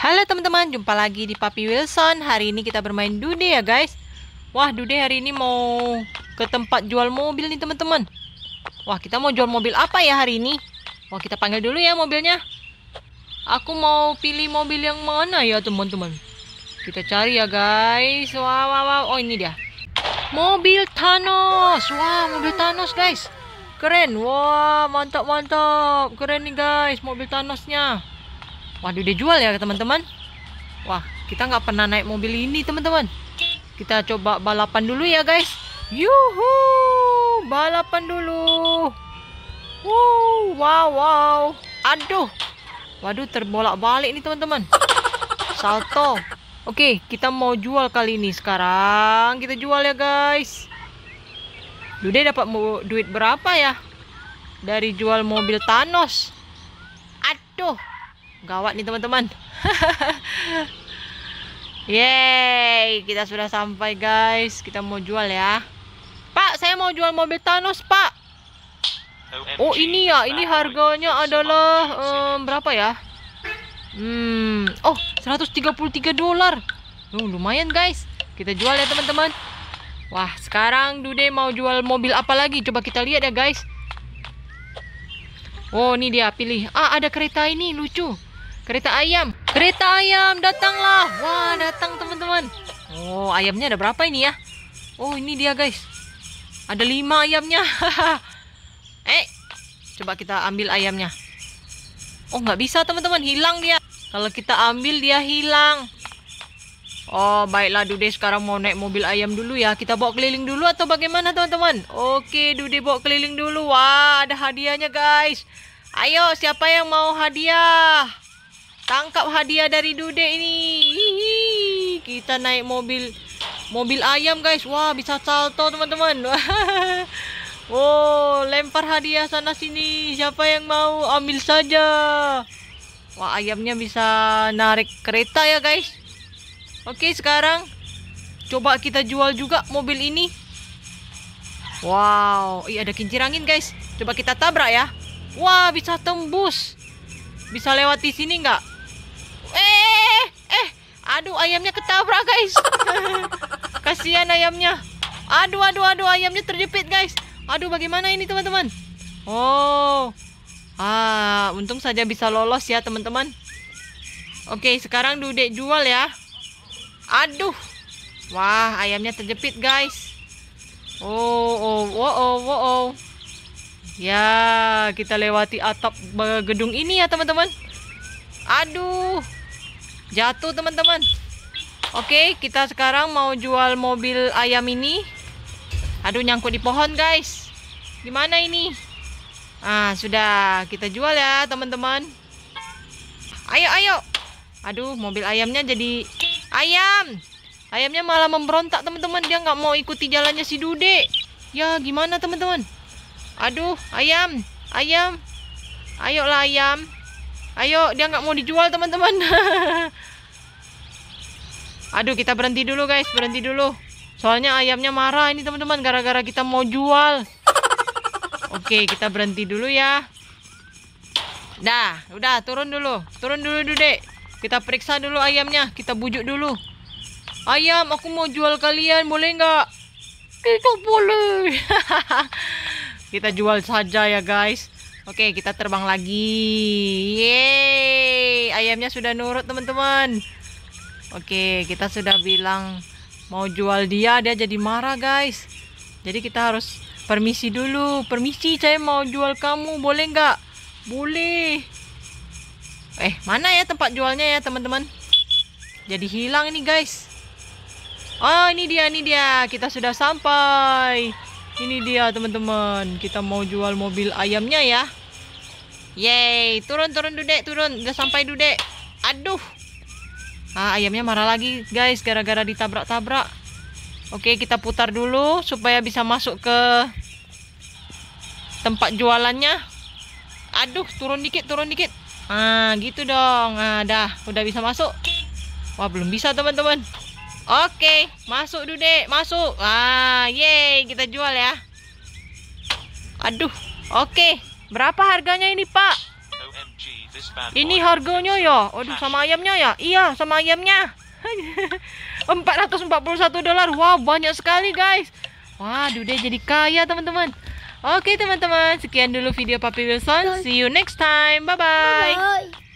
Halo teman-teman, jumpa lagi di Papi Wilson Hari ini kita bermain Dude ya guys Wah Dude hari ini mau ke tempat jual mobil nih teman-teman Wah kita mau jual mobil apa ya hari ini Wah kita panggil dulu ya mobilnya Aku mau pilih mobil yang mana ya teman-teman Kita cari ya guys Wah wah wah Oh ini dia Mobil Thanos Wah mobil Thanos guys Keren Wah mantap mantap Keren nih guys mobil Thanosnya waduh dia jual ya teman-teman wah kita nggak pernah naik mobil ini teman-teman kita coba balapan dulu ya guys yuhu balapan dulu wow wow wow aduh waduh terbolak-balik nih teman-teman salto Oke, kita mau jual kali ini sekarang. Kita jual ya, guys. Dude dapat duit berapa ya? Dari jual mobil Thanos. Aduh. Gawat nih teman-teman. Yeay, kita sudah sampai guys. Kita mau jual ya. Pak, saya mau jual mobil Thanos, Pak. Oh, ini ya. Ini harganya adalah um, berapa ya? Hmm, oh, 133 dolar. Oh, lumayan guys. Kita jual ya teman-teman. Wah, sekarang Dude mau jual mobil apa lagi? Coba kita lihat ya guys. Oh, ini dia pilih. Ah, ada kereta ini lucu. Kereta ayam. Kereta ayam, datanglah. Wah, datang teman-teman. Oh, ayamnya ada berapa ini ya? Oh, ini dia guys. Ada lima ayamnya. eh, coba kita ambil ayamnya. Oh, nggak bisa teman-teman. Hilang dia. Kalau kita ambil, dia hilang. Oh, baiklah Dude sekarang mau naik mobil ayam dulu ya. Kita bawa keliling dulu atau bagaimana teman-teman? Oke, Dude bawa keliling dulu. Wah, ada hadiahnya guys. Ayo, siapa yang mau hadiah? Tangkap hadiah dari Dude ini. Hihi. Kita naik mobil mobil ayam guys. Wah, bisa salto teman-teman. oh, lempar hadiah sana sini. Siapa yang mau ambil saja. Wah, ayamnya bisa narik kereta ya guys. Oke, sekarang coba kita jual juga mobil ini. Wow, iya ada kincir angin guys. Coba kita tabrak ya. Wah, bisa tembus. Bisa lewat di sini nggak? Eh, eh. Aduh, ayamnya ketabrak, guys. Kasihan ayamnya. Aduh, aduh, aduh, ayamnya terjepit, guys. Aduh, bagaimana ini, teman-teman? Oh. Ah, untung saja bisa lolos ya, teman-teman. Oke, sekarang Dudek jual ya. Aduh. Wah, ayamnya terjepit, guys. Oh, oh, oh, oh, oh. oh. Ya, kita lewati atap eh, gedung ini ya, teman-teman. Aduh jatuh teman-teman oke kita sekarang mau jual mobil ayam ini aduh nyangkut di pohon guys gimana ini ah sudah kita jual ya teman-teman ayo ayo aduh mobil ayamnya jadi ayam ayamnya malah memberontak teman-teman dia nggak mau ikuti jalannya si Dude ya gimana teman-teman aduh ayam ayam ayolah ayam Ayo, dia nggak mau dijual teman-teman. Aduh, kita berhenti dulu guys, berhenti dulu. Soalnya ayamnya marah ini teman-teman gara-gara kita mau jual. Oke, kita berhenti dulu ya. Dah, udah turun dulu. Turun dulu, Dudek. Kita periksa dulu ayamnya, kita bujuk dulu. Ayam, aku mau jual kalian, boleh nggak? Kita boleh. kita jual saja ya guys. Oke, kita terbang lagi. Yeay, ayamnya sudah nurut, teman-teman. Oke, kita sudah bilang mau jual dia, dia jadi marah, guys. Jadi kita harus permisi dulu. Permisi, saya mau jual kamu, boleh nggak? Boleh. Eh, mana ya tempat jualnya ya, teman-teman? Jadi hilang ini, guys. Oh, ini dia, ini dia. Kita sudah sampai. Ini dia teman-teman, kita mau jual mobil ayamnya ya. Yeay, turun turun Dudek, turun. Udah sampai Dudek. Aduh. Ah, ayamnya marah lagi, guys, gara-gara ditabrak-tabrak. Oke, kita putar dulu supaya bisa masuk ke tempat jualannya. Aduh, turun dikit, turun dikit. Ah, gitu dong. Ah, dah, udah bisa masuk. Wah, belum bisa, teman-teman. Oke, masuk Dudek, masuk. Ah, yeay, kita jual ya. Aduh. Oke. Berapa harganya ini, Pak? Ini harganya ya. Aduh, sama ayamnya ya? Iya, sama ayamnya. 441 dolar. wow, banyak sekali, guys. Waduh, dia jadi kaya, teman-teman. Oke, teman-teman. Sekian dulu video Papi Wilson. See you next time. Bye-bye.